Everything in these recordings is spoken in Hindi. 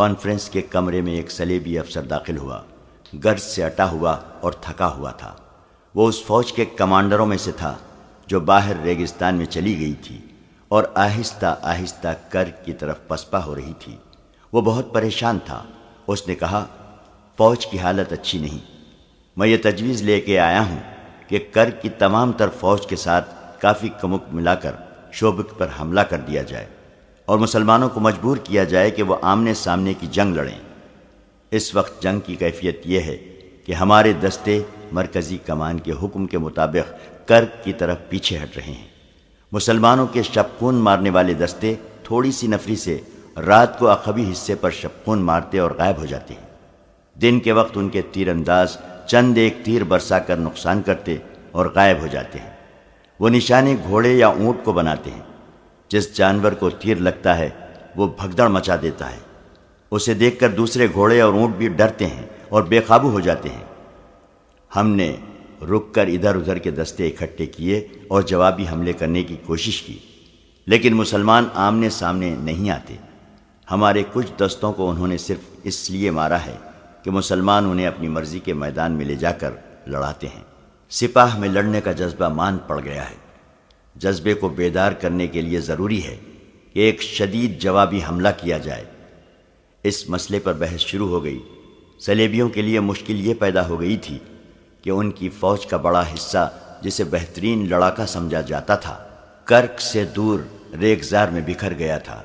कॉन्फ्रेंस के कमरे में एक सलेबी अफसर दाखिल हुआ गर्ज से अटा हुआ और थका हुआ था वो उस फौज के कमांडरों में से था जो बाहर रेगिस्तान में चली गई थी और आहिस्ता आहिस्ता कर की तरफ पसपा हो रही थी वो बहुत परेशान था उसने कहा फौज की हालत अच्छी नहीं मैं ये तजवीज़ लेके आया हूँ कि कर की तमाम तर फौज के साथ काफ़ी कमुक मिलाकर शोभिक पर हमला कर दिया जाए और मुसलमानों को मजबूर किया जाए कि वह आमने सामने की जंग लड़ें इस वक्त जंग की कैफियत यह है कि हमारे दस्ते मरकज़ी कमान के हुक्म के मुताबिक कर्क की तरफ पीछे हट रहे हैं मुसलमानों के शपकून मारने वाले दस्ते थोड़ी सी नफरी से रात को अखबी हिस्से पर शपकून मारते और गायब हो जाते हैं दिन के वक्त उनके तीर अंदाज चंद एक तीर बरसा कर नुकसान करते और गायब हो जाते हैं वो निशाने घोड़े या ऊँट को बनाते हैं जिस जानवर को तीर लगता है वो भगदड़ मचा देता है उसे देखकर दूसरे घोड़े और ऊँट भी डरते हैं और बेकाबू हो जाते हैं हमने रुककर इधर उधर के दस्ते इकट्ठे किए और जवाबी हमले करने की कोशिश की लेकिन मुसलमान आमने सामने नहीं आते हमारे कुछ दस्तों को उन्होंने सिर्फ इसलिए मारा है कि मुसलमान उन्हें अपनी मर्जी के मैदान में ले जाकर लड़ाते हैं सिपाह में लड़ने का जज्बा मान पड़ गया है जज्बे को बेदार करने के लिए ज़रूरी है कि एक शदीद जवाबी हमला किया जाए इस मसले पर बहस शुरू हो गई सलेबियों के लिए मुश्किल ये पैदा हो गई थी कि उनकी फौज का बड़ा हिस्सा जिसे बेहतरीन लड़ाका समझा जाता था कर्क से दूर रेगजार में बिखर गया था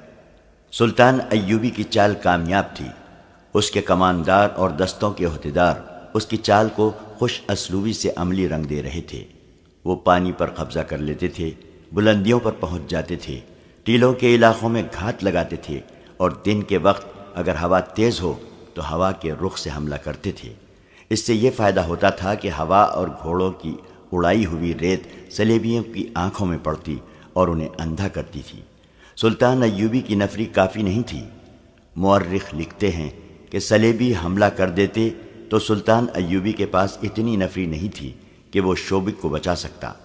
सुल्तान अयूबी की चाल कामयाब थी उसके कमानदार और दस्तों के अहदेदार उसकी चाल को खुश असलूबी से अमली रंग दे रहे थे वो पानी पर कब्जा कर लेते थे बुलंदियों पर पहुंच जाते थे टीलों के इलाकों में घात लगाते थे और दिन के वक्त अगर हवा तेज़ हो तो हवा के रुख से हमला करते थे इससे ये फ़ायदा होता था कि हवा और घोड़ों की उड़ाई हुई रेत सलेबियों की आंखों में पड़ती और उन्हें अंधा करती थी सुल्तान अयूबी की नफरी काफ़ी नहीं थी मौरख लिखते हैं कि सलेबी हमला कर देते तो सुल्तान अयूबी के पास इतनी नफरी नहीं थी कि वो शोबिक को बचा सकता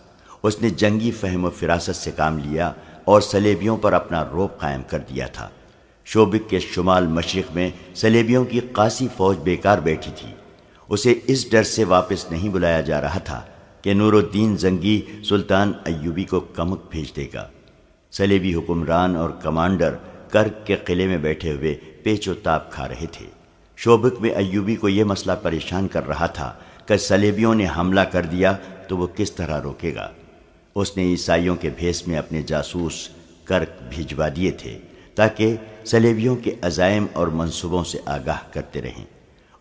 उसने जंगी फहम फिरासत से काम लिया और सलेबियों पर अपना रोप कायम कर दिया था शोबिक के शुमाल मशरक में सलेबियों की कासी फौज बेकार बैठी थी उसे इस डर से वापस नहीं बुलाया जा रहा था कि नूरुद्दीन जंगी सुल्तान अयूबी को कमक भेज देगा सलेबी हुक्मरान और कमांडर कर्क के किले में बैठे हुए पेचोताप खा रहे थे शोबिक में अयूबी को यह मसला परेशान कर रहा था कि सलेबियों ने हमला कर दिया तो वो किस तरह रोकेगा उसने ईसाइयों के भेस में अपने जासूस कर्क भिजवा दिए थे ताकि सलेबियों के अजायम और मंसूबों से आगाह करते रहें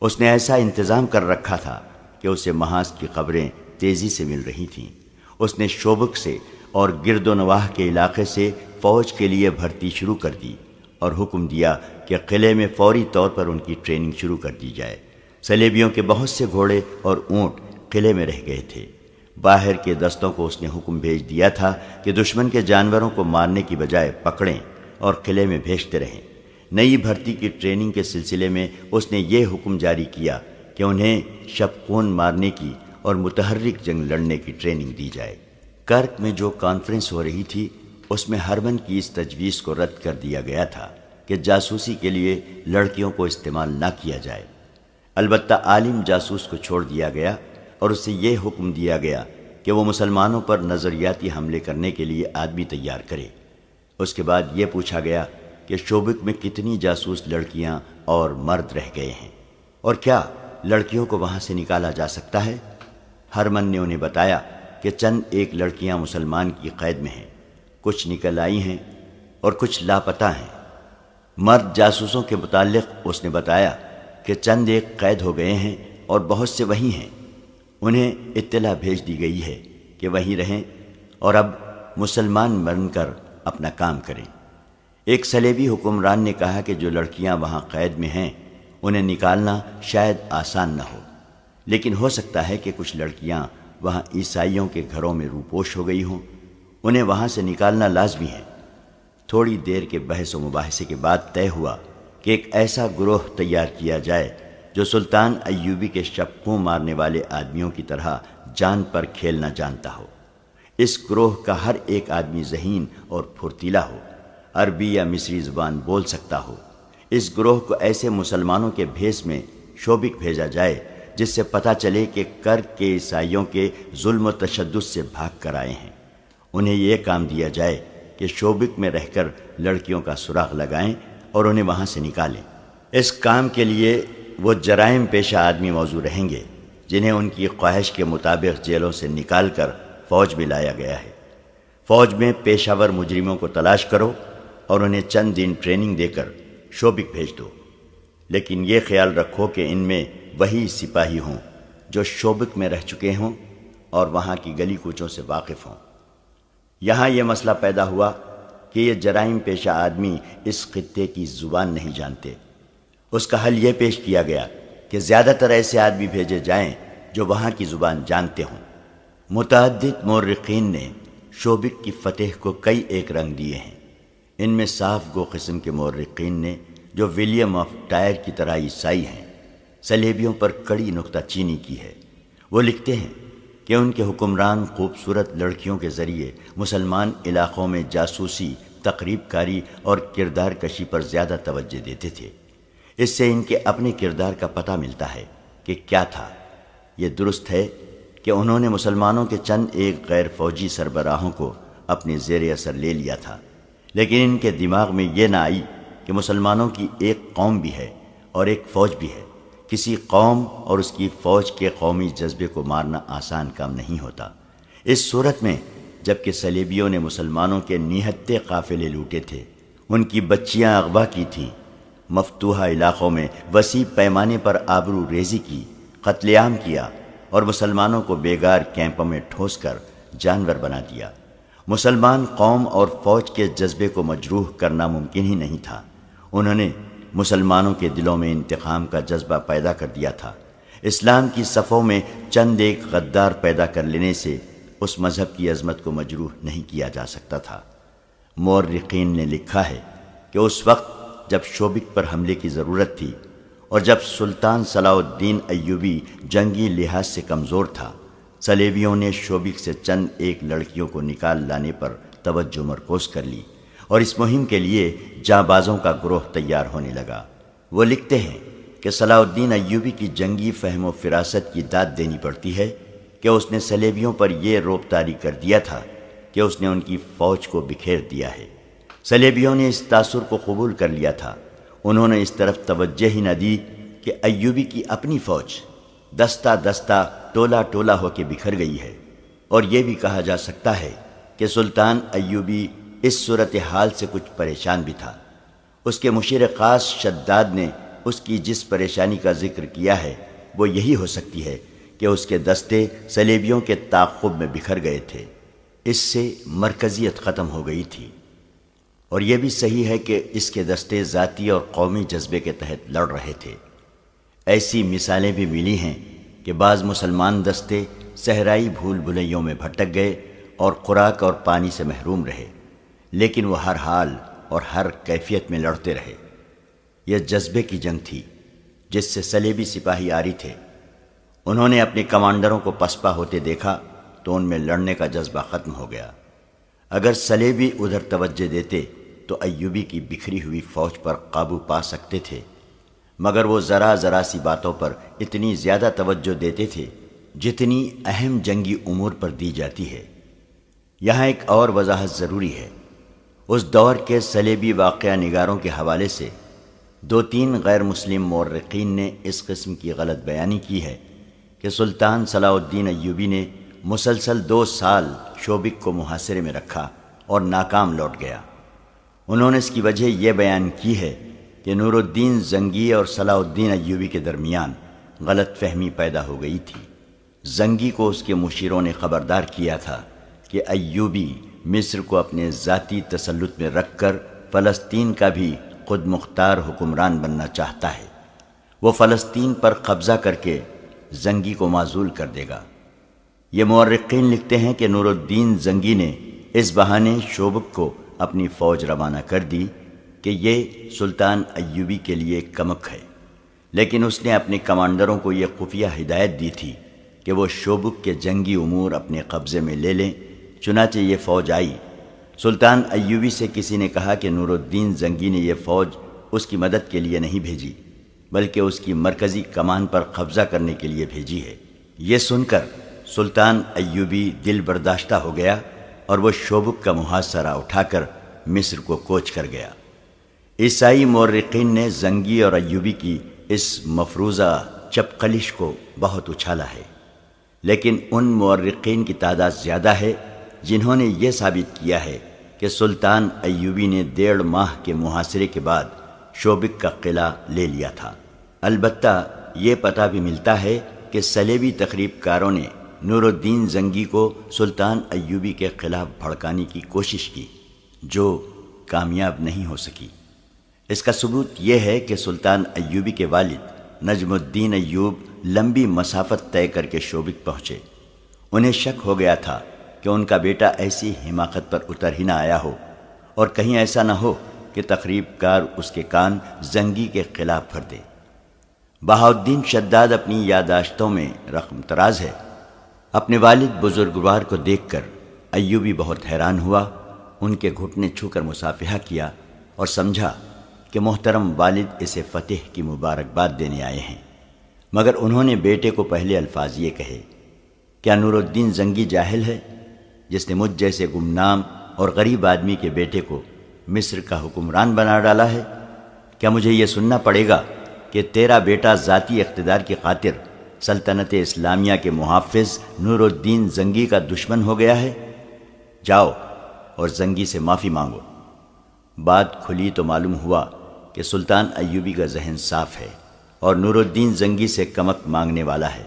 उसने ऐसा इंतज़ाम कर रखा था कि उसे महाज की खबरें तेज़ी से मिल रही थीं उसने शोबक से और गिरदोनवाह के इलाके से फ़ौज के लिए भर्ती शुरू कर दी और हुक्म दिया कि किले में फौरी तौर पर उनकी ट्रेनिंग शुरू कर दी जाए सलेबियों के बहुत से घोड़े और ऊँट किले में रह गए थे बाहर के दस्तों को उसने हुक्म भेज दिया था कि दुश्मन के जानवरों को मारने की बजाय पकड़ें और किले में भेजते रहें नई भर्ती की ट्रेनिंग के सिलसिले में उसने ये हुक्म जारी किया कि उन्हें शपकोन मारने की और मुतहरिक जंग लड़ने की ट्रेनिंग दी जाए कर्क में जो कॉन्फ्रेंस हो रही थी उसमें हरमन की इस तजवीज़ को रद्द कर दिया गया था कि जासूसी के लिए लड़कियों को इस्तेमाल ना किया जाए अलबत् आलिम जासूस को छोड़ दिया गया और उसे यह हुक्म दिया गया कि वह मुसलमानों पर नज़रियाती हमले करने के लिए आदमी तैयार करे उसके बाद ये पूछा गया कि शोबिक में कितनी जासूस लड़कियाँ और मर्द रह गए हैं और क्या लड़कियों को वहां से निकाला जा सकता है हरमन ने उन्हें बताया कि चंद एक लड़कियाँ मुसलमान की कैद में हैं कुछ निकल आई हैं और कुछ लापता हैं मर्द जासूसों के मुतालिक उसने बताया कि चंद एक कैद हो गए हैं और बहुत से वहीं हैं उन्हें इत्तला भेज दी गई है कि वहीं रहें और अब मुसलमान कर अपना काम करें एक सलेबी हुकुमरान ने कहा कि जो लड़कियां वहां कैद में हैं उन्हें निकालना शायद आसान न हो लेकिन हो सकता है कि कुछ लड़कियां वहां ईसाइयों के घरों में रूपोश हो गई हों उन्हें वहां से निकालना लाजमी है थोड़ी देर के बहस व मुबासे के बाद तय हुआ कि एक ऐसा ग्रोह तैयार किया जाए जो सुल्तान अयूबी के शपकों मारने वाले आदमियों की तरह जान पर खेलना जानता हो इस ग्रोह का हर एक आदमी जहीन और फुर्तीला हो अरबी या मिस्री जबान बोल सकता हो इस ग्रोह को ऐसे मुसलमानों के भेस में शोभिक भेजा जाए जिससे पता चले कि कर के ईसाइयों के जुल्म तशद से भाग कर आए हैं उन्हें यह काम दिया जाए कि शोबिक में रहकर लड़कियों का सुराग लगाएं और उन्हें वहाँ से निकालें इस काम के लिए वो जराइम पेशा आदमी मौजू रहेंगे जिन्हें उनकी ख्वाहिश के मुताबिक जेलों से निकाल कर फौज में लाया गया है फौज में पेशावर मुजरिमों को तलाश करो और उन्हें चंद दिन ट्रेनिंग देकर शोबिक भेज दो लेकिन ये ख्याल रखो कि इनमें वही सिपाही हों जो शोबिक में रह चुके हों और वहाँ की गली कूचों से वाकिफ़ हों यहाँ यह मसला पैदा हुआ कि ये जराइम पेशा आदमी इस खत्े की ज़ुबान नहीं जानते उसका हल ये पेश किया गया कि ज़्यादातर ऐसे आदमी भेजे जाए जो वहाँ की ज़ुबान जानते हों मुतद मौरखीन ने शोबिक की फतेह को कई एक रंग दिए हैं इनमें साफ गो किस्म के मौरखीन ने जो विलियम ऑफ टायर की तरह ईसाई हैं सलेबियों पर कड़ी नुकताचीनी की है वो लिखते हैं कि उनके हुक्मरान खूबसूरत लड़कियों के ज़रिए मुसलमान इलाक़ों में जासूसी तकरीबकारी और किरदार कशी पर ज़्यादा तवज्जो देते थे इससे इनके अपने किरदार का पता मिलता है कि क्या था यह दुरुस्त है कि उन्होंने मुसलमानों के चंद एक गैर फौजी सरबराहों को अपने जेर असर ले लिया था लेकिन इनके दिमाग में ये ना आई कि मुसलमानों की एक कौम भी है और एक फ़ौज भी है किसी कौम और उसकी फ़ौज के कौमी जज्बे को मारना आसान काम नहीं होता इस सूरत में जबकि सलेबियों ने मुसलमानों के निहत्ते काफ़िले लूटे थे उनकी बच्चियां अगवा की थीं मफतूहा इलाक़ों में वसी पैमाने पर आबरू रेजी की कत्लेआम किया और मुसलमानों को बेगार कैंपों में ठोस कर जानवर बना दिया मुसलमान कौम और फौज के जज्बे को मजरूह करना मुमकिन ही नहीं था उन्होंने मुसलमानों के दिलों में इंतकाम का जज्बा पैदा कर दिया था इस्लाम की सफ़ों में चंद एक गद्दार पैदा कर लेने से उस मज़हब की अजमत को मजरूह नहीं किया जा सकता था मौरकिन ने लिखा है कि उस वक्त जब शोबिक पर हमले की ज़रूरत थी और जब सुल्तान सलाउद्दीन अयूबी जंगी लिहाज से कमज़ोर था सलेबियों ने शोबिक से चंद एक लड़कियों को निकाल लाने पर तोज्जो मरकोज कर ली और इस मुहिम के लिए जाबाजों का ग्रोह तैयार होने लगा वो लिखते हैं कि सलाउद्दीन अयूबी की जंगी फहम फिरासत की दाद देनी पड़ती है कि उसने सलेबियों पर यह रोप तारी कर दिया था कि उसने उनकी फौज को बिखेर दिया है सलेबियों ने इस तासुर को कबूल कर लिया था उन्होंने इस तरफ तवज्जह ही न दी कि अयूबी की अपनी फौज दस्ता दस्ता टोला टोला होकर बिखर गई है और यह भी कहा जा सकता है कि सुल्तान अयूबी इस सूरत हाल से कुछ परेशान भी था उसके मुशीर ख़ास शद्दाद ने उसकी जिस परेशानी का जिक्र किया है वो यही हो सकती है कि उसके दस्ते सलेबियों के ताक़ुब में बिखर गए थे इससे मरकज़ियत ख़त्म हो गई थी और यह भी सही है कि इसके दस्ते ज़ाती और कौमी जज्बे के तहत लड़ रहे थे ऐसी मिसालें भी मिली हैं कि बाज़ मुसलमान दस्ते सहराई भूल भुलैयों में भटक गए और खुराक और पानी से महरूम रहे लेकिन वह हर हाल और हर कैफियत में लड़ते रहे यह जज्बे की जंग थी जिससे सलेबी सिपाही आ रही थे उन्होंने अपने कमांडरों को पसपा होते देखा तो उनमें लड़ने का जज्बा ख़त्म हो गया अगर सलेबी उधर तवज्जे देते तो अयूबी की बिखरी हुई फौज पर काबू पा सकते थे मगर वो ज़रा ज़रा सी बातों पर इतनी ज़्यादा तवज्जो देते थे जितनी अहम जंगी उमूर पर दी जाती है यहाँ एक और वजाहत ज़रूरी है उस दौर के सलेबी वाक़ नगारों के हवाले से दो तीन गैर मुस्लिम मौरकिन ने इस कस्म की गलत बयानी की है कि सुल्तान सलाउद्दीन अयूबी ने मुसलसल दो साल शोबिक को मुहासरे में रखा और नाकाम लौट गया उन्होंने इसकी वजह यह बयान की है कि नूरुद्दीन जंगी और सलाउद्दीन अयूबी के दरमियान गलत फहमी पैदा हो गई थी जंगी को उसके मुशीरों ने खबरदार किया था कि अयूबी मिस्र को अपने ज़ाती तसलुत में रख कर फ़लस्तीन का भी खुद मुख्तार हुक्मरान बनना चाहता है वो फ़लस्तीन पर कब्ज़ा करके जंगी को माजूल कर देगा ये मर्रकीन लिखते हैं कि नूरुद्दीन जंगी ने इस बहाने शोबक को अपनी फ़ौज रवाना कर दी कि ये सुल्तान अयूबी के लिए कमक है लेकिन उसने अपने कमांडरों को यह खुफिया हिदायत दी थी कि वो शोबक के जंगी अमूर अपने कब्ज़े में ले लें चुनाचे ये फौज आई सुल्तान अयूबी से किसी ने कहा कि नूरुद्दीन जंगी ने यह फौज उसकी मदद के लिए नहीं भेजी बल्कि उसकी मरकज़ी कमान पर कब्ज़ा करने के लिए भेजी है ये सुनकर सुल्तान अयूबी दिल बर्दाश्ता हो गया और वह शोबुक का मुहासरा उठाकर मिस्र को कोच कर गया ईसाई मौरकिन ने जंगी और अयूबी की इस मफरूज़ा चपकलिश को बहुत उछाला है लेकिन उन मौरकिन की तादाद ज़्यादा है जिन्होंने ये साबित किया है कि सुल्तान अयूबी ने डेढ़ माह के मुहासरे के बाद शोबिक का किला ले लिया था अलबत् ये पता भी मिलता है कि सलेबी तकरीबकारों ने नूरुद्दीन जंगी को सुल्तान अयूबी के खिलाफ भड़काने की कोशिश की जो कामयाब नहीं हो सकी इसका सबूत यह है कि सुल्तान अयूबी के वालिद नजमुद्दीन अयूब लंबी मसाफत तय करके शोबिक पहुँचे उन्हें शक हो गया था कि उनका बेटा ऐसी हिमाकत पर उतर ही ना आया हो और कहीं ऐसा ना हो कि तकरीब कार उसके कान जंगी के खिलाफ भर दे बहाउद्दीन शद्दाद अपनी यादाश्तों में रकम तराज है अपने वालिद बुजुर्गवार को देखकर अयूबी बहुत हैरान हुआ उनके घुटने छूकर मुसाफिहा किया और समझा कि मोहतरम वालिद इसे फतेह की मुबारकबाद देने आए हैं मगर उन्होंने बेटे को पहले अल्फाज ये कहे क्या नूरुद्दीन जंगी जाहिल है जिसने मुझ जैसे गुमनाम और गरीब आदमी के बेटे को मिस्र का हुक्मरान बना डाला है क्या मुझे ये सुनना पड़ेगा कि तेरा बेटा ज़ाती इकतदार की खातिर सल्तनत इस्लामिया के मुहाफ़ नूरुद्दीन जंगी का दुश्मन हो गया है जाओ और जंगी से माफ़ी मांगो बात खुली तो मालूम हुआ कि सुल्तान अयूबी का जहन साफ है और नूरुद्दीन जंगी से कमक मांगने वाला है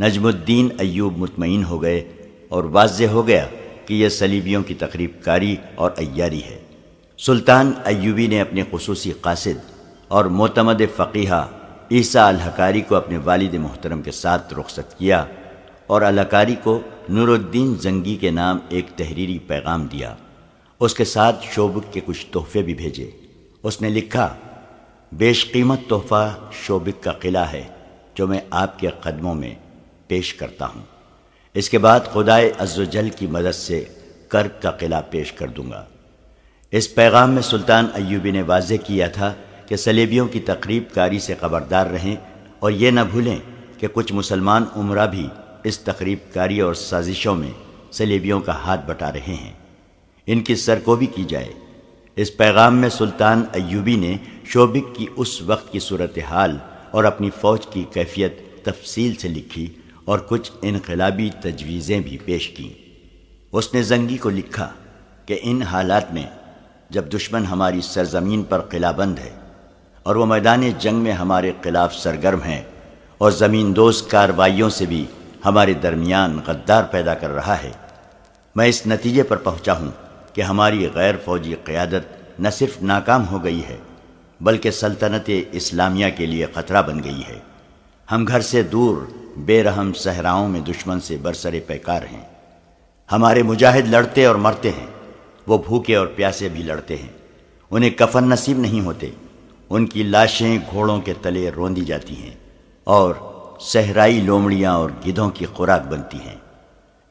नजमुद्दीन अयूब मुतमिन हो गए और वाज हो गया कि यह सलीबियों की तकरीबकारी और अयारी है सुल्तान अयूबी ने अपने खसूसी कासिद और मोतमद फ़कीहा ईसा अलहकारी को अपने वालिद मोहतरम के साथ रुखसत किया और अलकारी को नूरुद्दीन जंगी के नाम एक तहरीरी पैगाम दिया उसके साथ शोबिक के कुछ तोहफे भी भेजे उसने लिखा बेशकीमत तोहफ़ा शोबिक का किला है जो मैं आपके कदमों में पेश करता हूँ इसके बाद खुदाए अज़ल की मदद से कर्क का किला पेश कर दूंगा इस पैगाम में सुल्तान अयूबी ने वाजे किया था कि सलेबियों की तकरीब कारी से खबरदार रहें और ये न भूलें कि कुछ मुसलमान उम्र भी इस तकरीब कारी और साजिशों में सलेबियों का हाथ बटा रहे हैं इनकी सरकोबी की जाए इस पैगाम में सुल्तान अयूबी ने शोबिक की उस वक्त की सूरत हाल और अपनी फ़ौज की कैफियत तफसील से लिखी और कुछ इनकलाबी तजवीज़ें भी पेश कं उसने जंगी को लिखा कि इन हालात में जब दुश्मन हमारी सरजमीन पर किलाबंद है और वह मैदान जंग में हमारे खिलाफ सरगर्म हैं और ज़मीन दोज कार्रवाइयों से भी हमारे दरमियान गद्दार पैदा कर रहा है मैं इस नतीजे पर पहुँचा हूँ कि हमारी गैर फौजी क़्यादत न सिर्फ नाकाम हो गई है बल्कि सल्तनत इस्लामिया के लिए ख़तरा बन गई है हम घर से दूर बेरहम सहराओं में दुश्मन से बरसरे पैकार हैं हमारे मुजाहिद लड़ते और मरते हैं वो भूखे और प्यासे भी लड़ते हैं उन्हें कफन नसीब नहीं होते उनकी लाशें घोड़ों के तले रोंदी जाती हैं और सहराई लोमड़ियाँ और गिधों की खुराक बनती हैं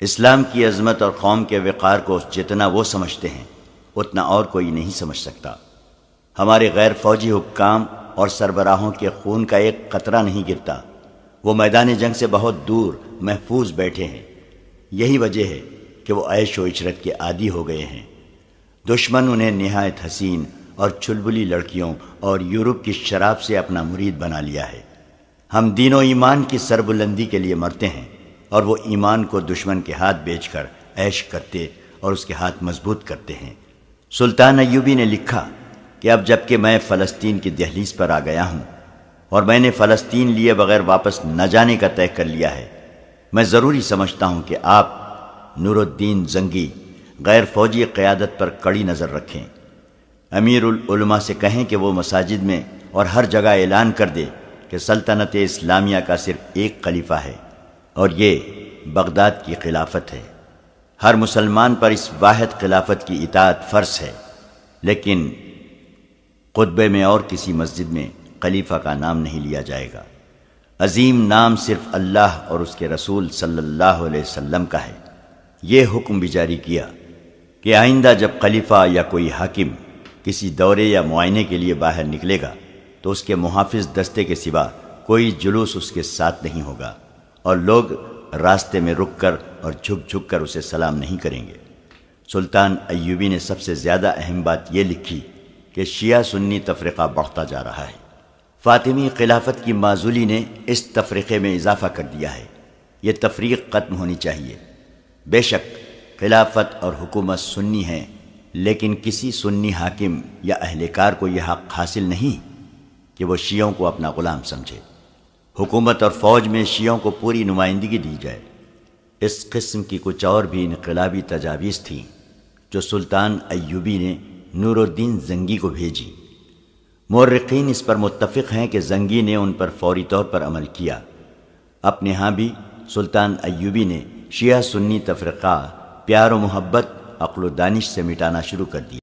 इस्लाम की अजमत और कौम के वक़ार को जितना वो समझते हैं उतना और कोई नहीं समझ सकता हमारे गैर फौजी हुक्काम और सरबराहों के खून का एक कतरा नहीं गिरता वो मैदान जंग से बहुत दूर महफूज बैठे हैं यही वजह है कि वो ऐश व इशरत के आदि हो गए हैं दुश्मन उन्हें नहायत हसीन और चुलबुली लड़कियों और यूरोप की शराब से अपना मुरीद बना लिया है हम दीनों ईमान की सरबुलंदी के लिए मरते हैं और वो ईमान को दुश्मन के हाथ बेचकर ऐश करते और उसके हाथ मजबूत करते हैं सुल्तान अयूबी ने लिखा कि अब जबकि मैं फ़लस्तीन की दहलीज पर आ गया हूँ और मैंने फ़लस्तीन लिए बगैर वापस न जाने का तय कर लिया है मैं ज़रूरी समझता हूँ कि आप नूरुद्दीन जंगी गैर फौजी क़्यादत पर कड़ी नज़र रखें अमीरमा से कहें कि वो मसाजिद में और हर जगह ऐलान कर दे कि सल्तनत इस्लामिया का सिर्फ एक खलीफा है और ये बगदाद की खिलाफत है हर मुसलमान पर इस वाहद खिलाफत की इतात फ़र्ज है लेकिन खुतबे में और किसी मस्जिद में खलीफा का नाम नहीं लिया जाएगा अजीम नाम सिर्फ अल्लाह और उसके रसूल सल्लल्लाहु अलैहि वसल्लम का है ये हुक्म भी जारी किया कि आइंदा जब खलीफा या कोई हाकिम किसी दौरे या मुआयने के लिए बाहर निकलेगा तो उसके मुहाफ़ दस्ते के सिवा कोई जुलूस उसके साथ नहीं होगा और लोग रास्ते में रुक कर और झुक झुक कर उसे सलाम नहीं करेंगे सुल्तान अयूबी ने सबसे ज़्यादा अहम बात यह लिखी कि शिया सुन्नी तफरीक़ा बढ़ता जा रहा है फ़ातिमी खिलाफत की माजूली ने इस तफरीक़े में इजाफ़ा कर दिया है ये तफरीक ख़त्म होनी चाहिए बेशक खिलाफत और हुकूमत सुन्नी है लेकिन किसी सुन्नी हाकिम या अहलकार को यह हक हासिल नहीं कि वह शियों को अपना ग़ुलाम समझे हुकूमत और फ़ौज में शियों को पूरी नुमाइंदगी दी जाए इस किस्म की कुछ और भी इनकलाबी तजावीज़ थी जो सुल्तान अयूबी ने नूरुद्दीन जंगी को भेजी मौरखीन इस पर मुतफ़ हैं कि जंगी ने उन पर फौरी तौर पर अमल किया अपने यहाँ भी सुल्तान अयूबी ने शिया सुन्नी तफरक़ा प्यार मोहब्बत अक्ल दानिश से मिटाना शुरू कर दिया